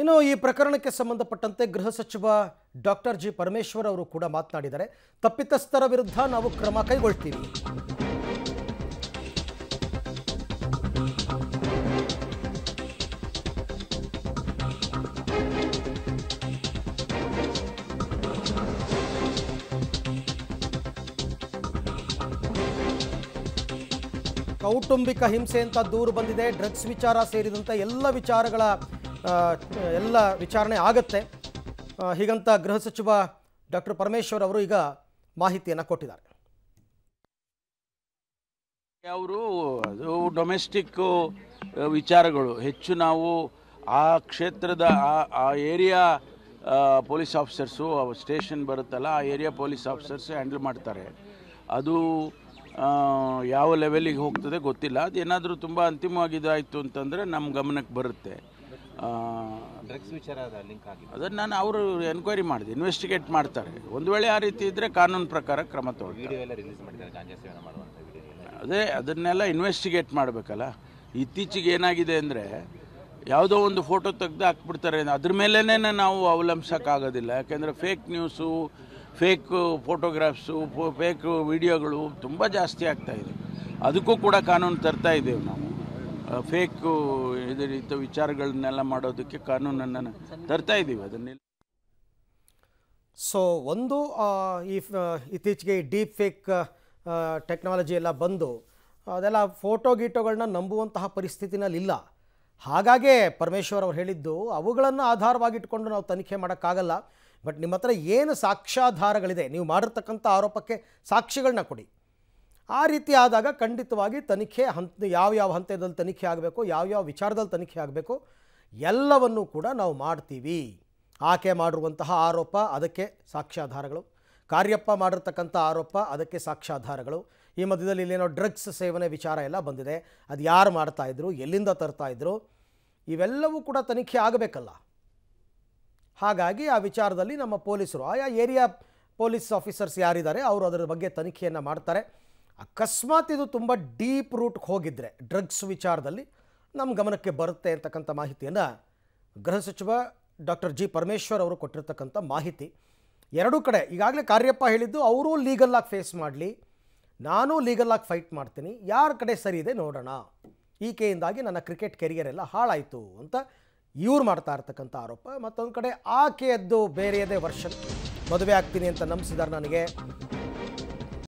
ಇನ್ನು ಈ ಪ್ರಕರಣಕ್ಕೆ ಸಂಬಂಧಪಟ್ಟಂತೆ ಗೃಹ ಸಚಿವ ಡಾಕ್ಟರ್ ಜಿ ಪರಮೇಶ್ವರ್ ಅವರು ಕೂಡ ಮಾತನಾಡಿದ್ದಾರೆ ತಪ್ಪಿತಸ್ಥರ ವಿರುದ್ಧ ನಾವು ಕ್ರಮ ಕೈಗೊಳ್ತೀವಿ ಕೌಟುಂಬಿಕ ಹಿಂಸೆ ಅಂತ ದೂರು ಬಂದಿದೆ ಡ್ರಗ್ಸ್ ವಿಚಾರ ಸೇರಿದಂತೆ ಎಲ್ಲ ವಿಚಾರಗಳ ಎಲ್ಲ ವಿಚಾರಣೆ ಆಗತ್ತೆ ಹೀಗಂತ ಗೃಹ ಸಚಿವ ಡಾಕ್ಟರ್ ಪರಮೇಶ್ವರ್ ಅವರು ಈಗ ಮಾಹಿತಿಯನ್ನು ಕೊಟ್ಟಿದ್ದಾರೆ ಅವರು ಡೊಮೆಸ್ಟಿಕ್ಕು ವಿಚಾರಗಳು ಹೆಚ್ಚು ನಾವು ಆ ಕ್ಷೇತ್ರದ ಆ ಏರಿಯಾ ಪೊಲೀಸ್ ಆಫೀಸರ್ಸು ಸ್ಟೇಷನ್ ಬರುತ್ತಲ್ಲ ಆ ಏರಿಯಾ ಪೊಲೀಸ್ ಆಫೀಸರ್ಸ್ ಹ್ಯಾಂಡಲ್ ಮಾಡ್ತಾರೆ ಅದು ಯಾವ ಲೆವೆಲಿಗೆ ಹೋಗ್ತದೆ ಗೊತ್ತಿಲ್ಲ ಅದೇನಾದರೂ ತುಂಬ ಅಂತಿಮವಾಗಿದ್ದಾಯಿತು ಅಂತಂದರೆ ನಮ್ಮ ಗಮನಕ್ಕೆ ಬರುತ್ತೆ ಡ್ರಗ್ಸ್ ಲಿಂಕ್ ಆಗಿದೆ ಅದನ್ನು ನಾನು ಅವರು ಎನ್ಕ್ವೈರಿ ಮಾಡಿದೆ ಇನ್ವೆಸ್ಟಿಗೇಟ್ ಮಾಡ್ತಾರೆ ಒಂದು ವೇಳೆ ಆ ರೀತಿ ಇದ್ದರೆ ಕಾನೂನು ಪ್ರಕಾರ ಕ್ರಮ ತಗೊಳ್ಳಿ ಅದೇ ಅದನ್ನೆಲ್ಲ ಇನ್ವೆಸ್ಟಿಗೇಟ್ ಮಾಡಬೇಕಲ್ಲ ಇತ್ತೀಚೆಗೆ ಏನಾಗಿದೆ ಅಂದರೆ ಯಾವುದೋ ಒಂದು ಫೋಟೋ ತೆಗೆದು ಹಾಕ್ಬಿಡ್ತಾರೆ ಅದ್ರ ಮೇಲೇ ನಾವು ಅವಲಂಬಿಸೋಕ್ಕಾಗೋದಿಲ್ಲ ಯಾಕೆಂದರೆ fake news fake photographs fake ವಿಡಿಯೋಗಳು ತುಂಬ ಜಾಸ್ತಿ ಆಗ್ತಾಯಿದೆ ಅದಕ್ಕೂ ಕೂಡ ಕಾನೂನು ತರ್ತಾ ಇದ್ದೇವೆ ನಾವು ಫೇಕು ಇದೇ ರೀತಿ ವಿಚಾರಗಳನ್ನೆಲ್ಲ ಮಾಡೋದಕ್ಕೆ ಕಾನೂನನ್ನು ತರ್ತಾ ಇದ್ದೀವಿ ಅದನ್ನೆಲ್ಲ ಸೊ ಒಂದು ಈ ಇತ್ತೀಚೆಗೆ ಡೀಪ್ ಫೇಕ್ ಟೆಕ್ನಾಲಜಿ ಎಲ್ಲ ಬಂದು ಅದೆಲ್ಲ ಫೋಟೋ ಗೀಟೋಗಳನ್ನ ನಂಬುವಂತಹ ಪರಿಸ್ಥಿತಿನಲ್ಲಿ ಇಲ್ಲ ಹಾಗಾಗೇ ಪರಮೇಶ್ವರ್ ಅವರು ಹೇಳಿದ್ದು ಅವುಗಳನ್ನು ಆಧಾರವಾಗಿಟ್ಕೊಂಡು ನಾವು ತನಿಖೆ ಮಾಡೋಕ್ಕಾಗಲ್ಲ ಬಟ್ ನಿಮ್ಮ ಹತ್ರ ಏನು ಸಾಕ್ಷ್ಯಾಧಾರಗಳಿದೆ ನೀವು ಮಾಡಿರ್ತಕ್ಕಂಥ ಆರೋಪಕ್ಕೆ ಸಾಕ್ಷಿಗಳನ್ನ ಕೊಡಿ ಆ ರೀತಿ ಆದಾಗ ಖಂಡಿತವಾಗಿ ತನಿಖೆ ಹಂತ ಯಾವ್ಯಾವ ಹಂತದಲ್ಲಿ ತನಿಖೆ ಆಗಬೇಕು ಯಾವ್ಯಾವ ವಿಚಾರದಲ್ಲಿ ತನಿಖೆ ಆಗಬೇಕು ಎಲ್ಲವನ್ನೂ ಕೂಡ ನಾವು ಮಾಡ್ತೀವಿ ಆಕೆ ಮಾಡಿರುವಂತಹ ಆರೋಪ ಅದಕ್ಕೆ ಸಾಕ್ಷ್ಯಾಧಾರಗಳು ಕಾರ್ಯಪ್ಪ ಮಾಡಿರ್ತಕ್ಕಂಥ ಆರೋಪ ಅದಕ್ಕೆ ಸಾಕ್ಷ್ಯಾಧಾರಗಳು ಈ ಮಧ್ಯದಲ್ಲಿ ಇಲ್ಲೇನೋ ಡ್ರಗ್ಸ್ ಸೇವನೆ ವಿಚಾರ ಎಲ್ಲ ಬಂದಿದೆ ಅದು ಯಾರು ಮಾಡ್ತಾಯಿದ್ರು ಎಲ್ಲಿಂದ ತರ್ತಾಯಿದ್ರು ಇವೆಲ್ಲವೂ ಕೂಡ ತನಿಖೆ ಆಗಬೇಕಲ್ಲ ಹಾಗಾಗಿ ಆ ವಿಚಾರದಲ್ಲಿ ನಮ್ಮ ಪೊಲೀಸರು ಆಯಾ ಏರಿಯಾ ಪೊಲೀಸ್ ಆಫೀಸರ್ಸ್ ಯಾರಿದ್ದಾರೆ ಅವರು ಅದರ ಬಗ್ಗೆ ತನಿಖೆಯನ್ನು ಮಾಡ್ತಾರೆ ಅಕಸ್ಮಾತ್ ಇದು ತುಂಬ ಡೀಪ್ ರೂಟ್ಗೆ ಹೋಗಿದ್ದರೆ ಡ್ರಗ್ಸ್ ವಿಚಾರದಲ್ಲಿ ನಮ್ಮ ಗಮನಕ್ಕೆ ಬರುತ್ತೆ ಅಂತಕ್ಕಂಥ ಮಾಹಿತಿಯನ್ನು ಗೃಹ ಸಚಿವ ಡಾಕ್ಟರ್ ಜಿ ಪರಮೇಶ್ವರ್ ಅವರು ಕೊಟ್ಟಿರ್ತಕ್ಕಂಥ ಮಾಹಿತಿ ಎರಡೂ ಕಡೆ ಈಗಾಗಲೇ ಕಾರ್ಯಪ್ಪ ಹೇಳಿದ್ದು ಅವರೂ ಲೀಗಲ್ಲಾಗಿ ಫೇಸ್ ಮಾಡಲಿ ನಾನು ಲೀಗಲ್ಲಾಗಿ ಫೈಟ್ ಮಾಡ್ತೀನಿ ಯಾರ ಕಡೆ ಸರಿ ಇದೆ ನೋಡೋಣ ಈಕೆಯಿಂದಾಗಿ ನನ್ನ ಕ್ರಿಕೆಟ್ ಕೆರಿಯರ್ ಎಲ್ಲ ಹಾಳಾಯಿತು ಅಂತ ಇವ್ರು ಮಾಡ್ತಾ ಇರ್ತಕ್ಕಂಥ ಆರೋಪ ಮತ್ತೊಂದು ಕಡೆ ಆಕೆಯದ್ದು ಬೇರೆಯದೇ ವರ್ಷನ್ ಮದುವೆ ಆಗ್ತೀನಿ ಅಂತ ನಂಬಿಸಿದ್ದಾರೆ ನನಗೆ